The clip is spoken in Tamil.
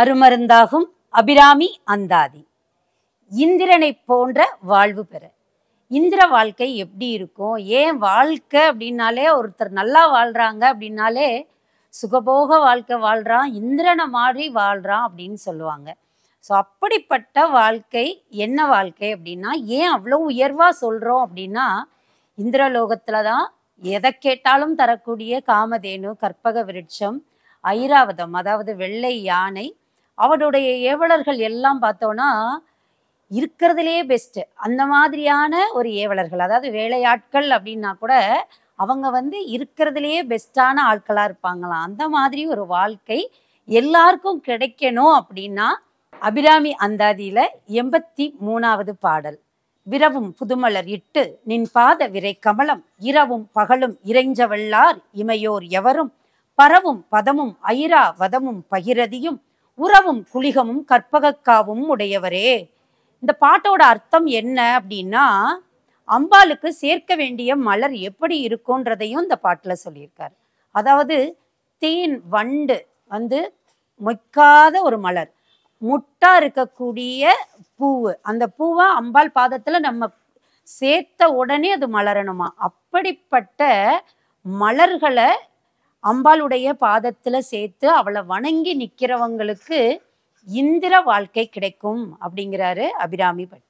அருமருந்தாகும் அபிராமி அந்தாதி இந்திரனை போன்ற வாழ்வு பெற இந்திர வாழ்க்கை எப்படி இருக்கும் ஏன் வாழ்க்கை அப்படின்னாலே ஒருத்தர் நல்லா வாழ்கிறாங்க அப்படின்னாலே சுகபோக வாழ்க்கை வாழ்கிறான் இந்திரனை மாதிரி வாழ்கிறான் அப்படின்னு சொல்லுவாங்க ஸோ அப்படிப்பட்ட வாழ்க்கை என்ன வாழ்க்கை அப்படின்னா ஏன் அவ்வளோ உயர்வாக சொல்கிறோம் அப்படின்னா இந்திரலோகத்தில் தான் எதை கேட்டாலும் தரக்கூடிய காமதேனு கற்பக விருட்சம் ஐராவதம் அதாவது வெள்ளை யானை அவனுடைய ஏவலர்கள் எல்லாம் பார்த்தோன்னா இருக்கிறதுலே பெஸ்ட்டு அந்த மாதிரியான ஒரு ஏவலர்கள் அதாவது வேலையாட்கள் அப்படின்னா கூட அவங்க வந்து இருக்கிறதுலையே பெஸ்ட்டான ஆட்களாக இருப்பாங்களாம் அந்த மாதிரி ஒரு வாழ்க்கை எல்லாருக்கும் கிடைக்கணும் அப்படின்னா அபிராமி அந்தாதியில் எண்பத்தி மூணாவது பாடல் விரவும் புதுமலர் இட்டு நின் பாத விரை கமலம் இரவும் பகலும் இறைஞ்சவள்ளார் இமையோர் எவரும் பரவும் பதமும் ஐரா வதமும் பகிரதியும் உறவும் குளிகமும் கற்பகக்காவும் உடையவரே இந்த பாட்டோட அர்த்தம் என்ன அப்படின்னா அம்பாளுக்கு சேர்க்க வேண்டிய மலர் எப்படி இருக்கும்ன்றதையும் இந்த பாட்டில் சொல்லியிருக்கார் அதாவது தேன் வண்டு வந்து மொய்க்காத ஒரு மலர் முட்டா இருக்கக்கூடிய பூவு அந்த பூவை அம்பாள் பாதத்தில் நம்ம சேர்த்த உடனே அது மலரணுமா அப்படிப்பட்ட மலர்களை அம்பாளுடைய பாதத்துல சேர்த்து அவளை வணங்கி நிக்கிறவங்களுக்கு இந்திர வாழ்க்கை கிடைக்கும் அப்படிங்கிறாரு அபிராமி பட்டி